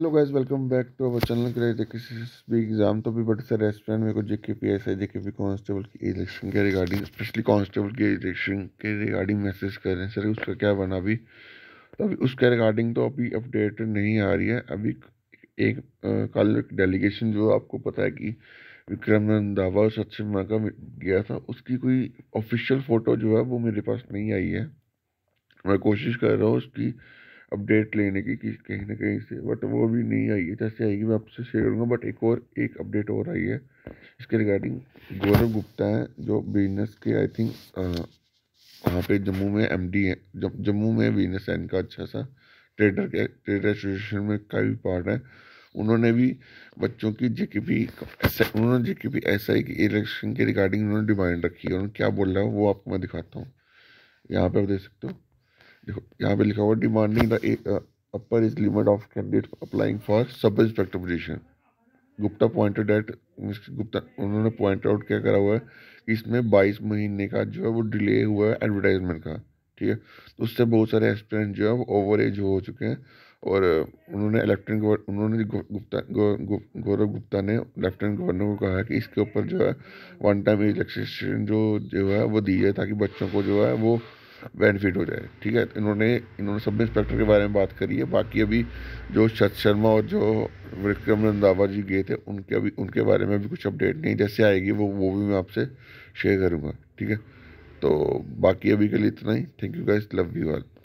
hello guys welcome back to our channel के लिए भी एग्ज़ाम तो भी बड़े सारे रेस्टोरेंट में कुछ J K P S I J K P constable की इलेक्शन के रिगार्डिंग स्पेशली कांस्टेबल की इलेक्शन के रिगार्डिंग मैसेज कर रहे हैं सर उसका क्या बना अभी तो अभी उसके रिगार्डिंग तो अभी अपडेट नहीं आ रही है अभी एक कल एक डेलीगेशन जो आपको पता है कि विक्रम रंधावा और सत्यमा का गया था उसकी कोई ऑफिशियल फ़ोटो जो है वो मेरे पास नहीं आई है मैं कोशिश कर रहा हूँ उसकी अपडेट लेने की कि कहीं ना कहीं से बट वो भी नहीं आई है जैसे आएगी मैं आपसे शेयर करूँगा बट एक और एक अपडेट और आई है इसके रिगार्डिंग गौरव गुप्ता है जो बिजनेस के आई थिंक वहाँ पे जम्मू में एम डी है जम्मू में बिजनेस है इनका अच्छा सा ट्रेडर के ट्रेडर एसोसिएशन में का भी पार्ट है उन्होंने भी बच्चों की जे के पी उन्होंने जे के पी एस आई की इलेक्शन के रिगार्डिंग उन्होंने डिमांड रखी है उन्होंने क्या बोल रहा है वो आपको मैं दिखाता हूँ यहाँ पे आप देख सकते हो देखो यहाँ पे लिखा हुआ demanding the upper is limit of candidate applying for sub inspector position Gupta pointed at Gupta उन्होंने पॉइंट आउट क्या करा हुआ है इसमें 22 महीने का जो है वो डिले हुआ है एडवर्टाइजमेंट का ठीक है तो उससे बहुत सारे एक्सपेरेंट जो है वो ओवर एज हो चुके हैं और uh, उन्होंने लेफ्टिनेंट उन्होंने गुप्ता गौरव गुप्ता ने लेफ्टिनेंट गवर्नर को कहा है कि इसके ऊपर जो है वन टाइम एज जो जो है वो दी है ताकि बच्चों को जो है वो बेनिफिट हो जाए ठीक है इन्होंने इन्होंने सब इंस्पेक्टर के बारे में बात करी है बाकी अभी जो शत शर्मा और जो विक्रम रंधावा जी गए थे उनके अभी उनके बारे में भी कुछ अपडेट नहीं जैसे आएगी वो वो भी मैं आपसे शेयर करूँगा ठीक है तो बाकी अभी के लिए इतना ही thank you guys love you all